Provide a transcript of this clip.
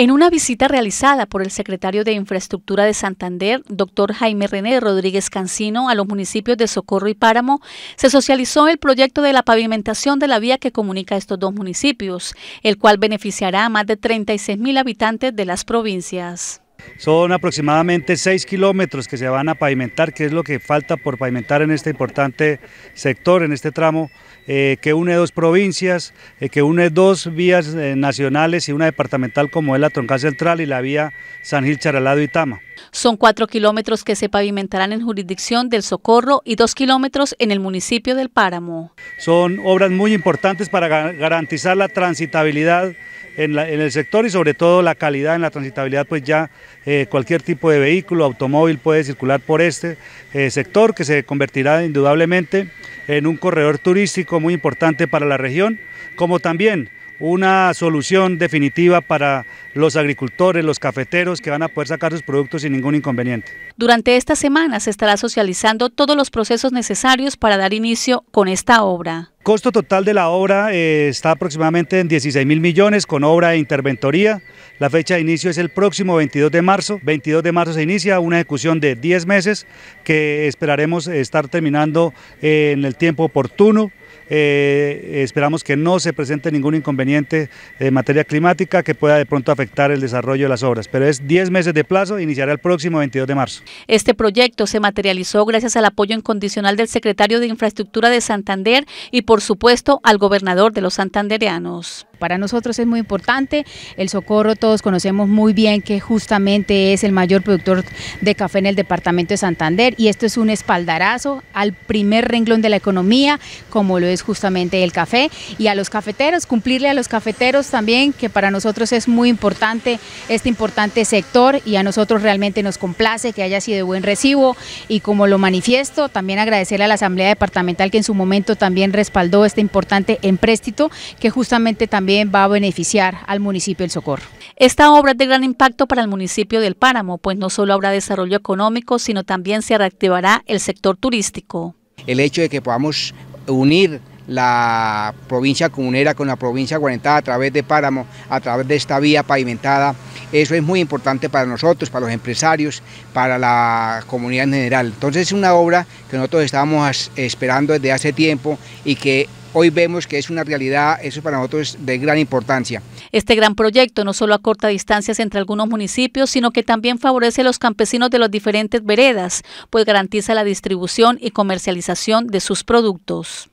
En una visita realizada por el secretario de Infraestructura de Santander, doctor Jaime René Rodríguez Cancino, a los municipios de Socorro y Páramo, se socializó el proyecto de la pavimentación de la vía que comunica estos dos municipios, el cual beneficiará a más de 36 mil habitantes de las provincias. Son aproximadamente 6 kilómetros que se van a pavimentar, que es lo que falta por pavimentar en este importante sector, en este tramo, eh, que une dos provincias, eh, que une dos vías eh, nacionales y una departamental como es la Troncal Central y la vía San Gil Charalado y Tama. Son cuatro kilómetros que se pavimentarán en jurisdicción del Socorro y dos kilómetros en el municipio del Páramo. Son obras muy importantes para garantizar la transitabilidad en, el sector y sobre todo la calidad en la transitabilidad, pues ya eh, cualquier tipo de vehículo, automóvil puede circular por este eh, sector que se convertirá indudablemente en un corredor turístico muy importante para la región, como también una solución definitiva para los agricultores, los cafeteros que van a poder sacar sus productos sin ningún inconveniente. Durante esta semana se estará socializando todos los procesos necesarios para dar inicio con esta obra. El costo total de la obra eh, está aproximadamente en 16 mil millones con obra e interventoría. La fecha de inicio es el próximo 22 de marzo. 22 de marzo se inicia una ejecución de 10 meses que esperaremos estar terminando eh, en el tiempo oportuno. Eh, esperamos que no se presente ningún inconveniente en materia climática que pueda de pronto afectar el desarrollo de las obras, pero es 10 meses de plazo, iniciará el próximo 22 de marzo. Este proyecto se materializó gracias al apoyo incondicional del secretario de Infraestructura de Santander y por supuesto al gobernador de los santandereanos. Para nosotros es muy importante. El Socorro todos conocemos muy bien que justamente es el mayor productor de café en el departamento de Santander y esto es un espaldarazo al primer renglón de la economía, como lo es justamente el café, y a los cafeteros, cumplirle a los cafeteros también, que para nosotros es muy importante este importante sector y a nosotros realmente nos complace que haya sido de buen recibo y como lo manifiesto, también agradecerle a la Asamblea Departamental que en su momento también respaldó este importante empréstito que justamente también va a beneficiar al municipio del Socorro. Esta obra es de gran impacto para el municipio del Páramo, pues no solo habrá desarrollo económico, sino también se reactivará el sector turístico. El hecho de que podamos unir la provincia comunera con la provincia guarentada a través de Páramo, a través de esta vía pavimentada. Eso es muy importante para nosotros, para los empresarios, para la comunidad en general. Entonces es una obra que nosotros estábamos esperando desde hace tiempo y que hoy vemos que es una realidad, eso para nosotros es de gran importancia. Este gran proyecto no solo acorta distancias entre algunos municipios, sino que también favorece a los campesinos de las diferentes veredas, pues garantiza la distribución y comercialización de sus productos.